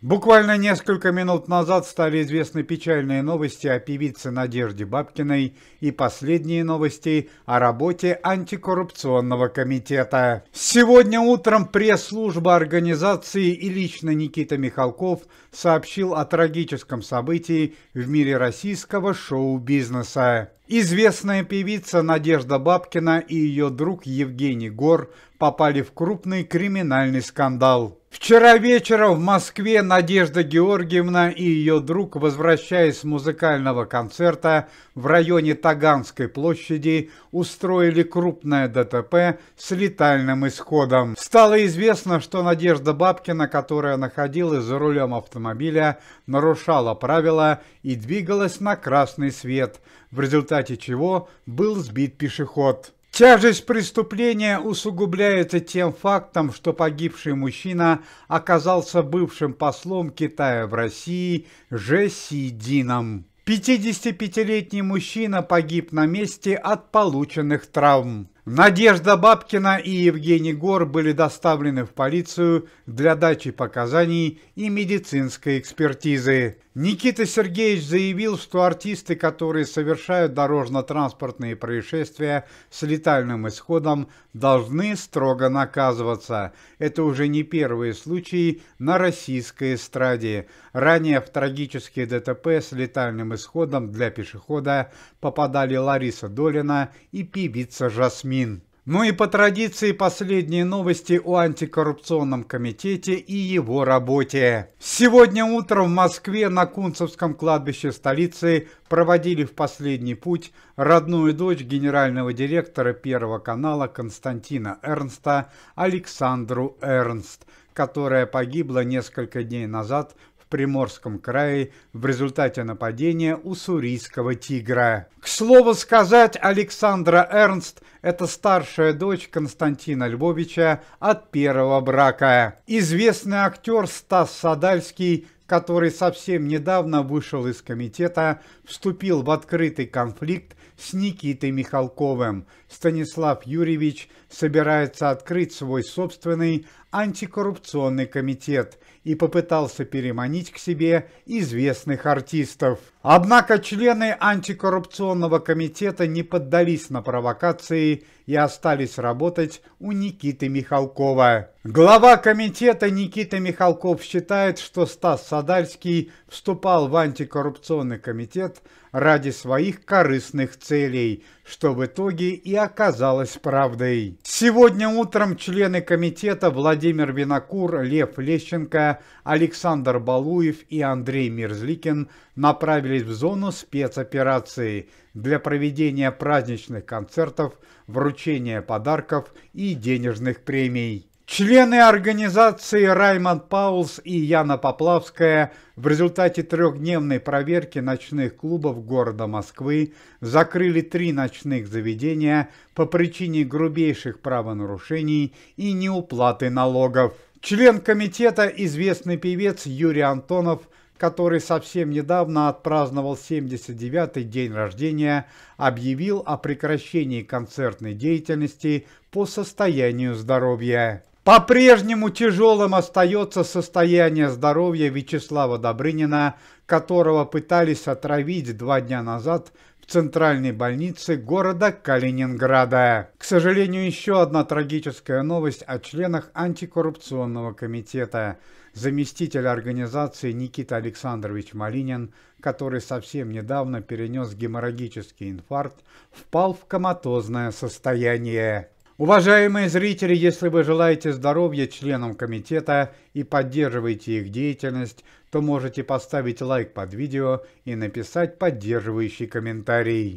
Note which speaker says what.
Speaker 1: Буквально несколько минут назад стали известны печальные новости о певице Надежде Бабкиной и последние новости о работе антикоррупционного комитета. Сегодня утром пресс-служба организации и лично Никита Михалков сообщил о трагическом событии в мире российского шоу-бизнеса. Известная певица Надежда Бабкина и ее друг Евгений Гор попали в крупный криминальный скандал. Вчера вечером в Москве Надежда Георгиевна и ее друг, возвращаясь с музыкального концерта в районе Таганской площади, устроили крупное ДТП с летальным исходом. Стало известно, что Надежда Бабкина, которая находилась за рулем автомобиля, нарушала правила и двигалась на красный свет, в результате чего был сбит пешеход. Тяжесть преступления усугубляется тем фактом, что погибший мужчина оказался бывшим послом Китая в России Же Дином. 55-летний мужчина погиб на месте от полученных травм. Надежда Бабкина и Евгений Гор были доставлены в полицию для дачи показаний и медицинской экспертизы. Никита Сергеевич заявил, что артисты, которые совершают дорожно-транспортные происшествия с летальным исходом, должны строго наказываться. Это уже не первые случаи на российской эстраде. Ранее в трагические ДТП с летальным исходом для пешехода попадали Лариса Долина и певица Жасмин. Калинин. Ну и по традиции последние новости о антикоррупционном комитете и его работе. Сегодня утром в Москве на Кунцевском кладбище столицы проводили в последний путь родную дочь генерального директора Первого канала Константина Эрнста Александру Эрнст, которая погибла несколько дней назад Приморском крае в результате нападения уссурийского тигра. К слову сказать, Александра Эрнст – это старшая дочь Константина Львовича от первого брака. Известный актер Стас Садальский – который совсем недавно вышел из комитета, вступил в открытый конфликт с Никитой Михалковым. Станислав Юрьевич собирается открыть свой собственный антикоррупционный комитет и попытался переманить к себе известных артистов. Однако члены антикоррупционного комитета не поддались на провокации и остались работать у Никиты Михалкова. Глава комитета Никита Михалков считает, что Стас Садальский вступал в антикоррупционный комитет ради своих корыстных целей, что в итоге и оказалось правдой. Сегодня утром члены комитета Владимир Винокур, Лев Лещенко, Александр Балуев и Андрей Мерзликин направили перебрались в зону спецоперации для проведения праздничных концертов, вручения подарков и денежных премий. Члены организации Раймонд Паулс и Яна Поплавская в результате трехдневной проверки ночных клубов города Москвы закрыли три ночных заведения по причине грубейших правонарушений и неуплаты налогов. Член комитета, известный певец Юрий Антонов, который совсем недавно отпраздновал 79-й день рождения, объявил о прекращении концертной деятельности по состоянию здоровья. По-прежнему тяжелым остается состояние здоровья Вячеслава Добрынина, которого пытались отравить два дня назад в центральной больнице города Калининграда. К сожалению, еще одна трагическая новость о членах антикоррупционного комитета. Заместитель организации Никита Александрович Малинин, который совсем недавно перенес геморрагический инфаркт, впал в коматозное состояние. Уважаемые зрители, если вы желаете здоровья членам комитета и поддерживаете их деятельность, то можете поставить лайк под видео и написать поддерживающий комментарий.